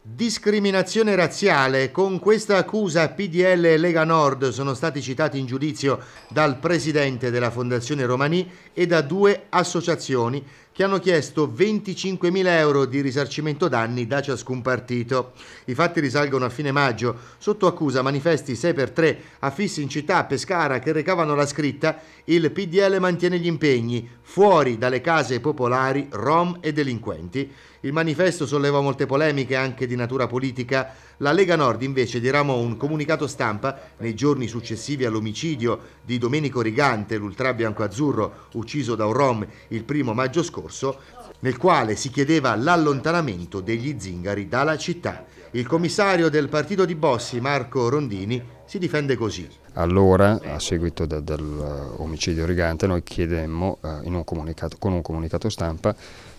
Discriminazione razziale, con questa accusa PDL e Lega Nord sono stati citati in giudizio dal presidente della Fondazione Romani e da due associazioni che hanno chiesto 25.000 euro di risarcimento danni da ciascun partito. I fatti risalgono a fine maggio, sotto accusa manifesti 6x3 affissi in città a Pescara che recavano la scritta «Il PDL mantiene gli impegni, fuori dalle case popolari rom e delinquenti». Il manifesto sollevò molte polemiche anche di natura politica, la Lega Nord invece diramò un comunicato stampa nei giorni successivi all'omicidio di Domenico Rigante, l'ultra bianco-azzurro ucciso da un rom il primo maggio scorso, nel quale si chiedeva l'allontanamento degli zingari dalla città. Il commissario del partito di Bossi, Marco Rondini, si difende così. Allora, a seguito da, dell'omicidio eh, Rigante, noi chiedemmo eh, un con un comunicato stampa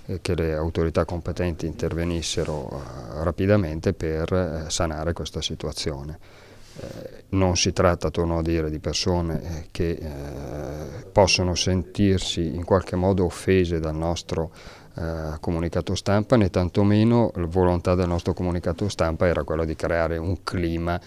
eh, che le autorità competenti intervenissero rapidamente per sanare questa situazione. non si tratta, torno a dire, di persone che eh, possono sentirsi in qualche modo offese dal nostro eh, comunicato stampa, né tantomeno la volontà del nostro comunicato stampa era quella di creare un clima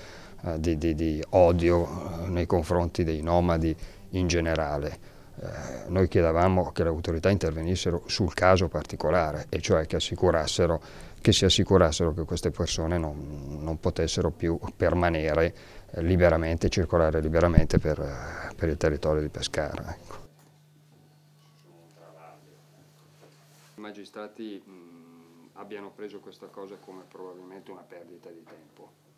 eh, di, di, di, odio eh, nei confronti dei nomadi in generale. Eh, noi chiedevamo che le autorità intervenissero sul caso particolare, e cioè che, che si assicurassero che queste persone non, non potessero più permanere liberamente, circolare liberamente per, per, il territorio di Pescara. Ecco. I magistrati mh, abbiano preso questa cosa come probabilmente una perdita di tempo.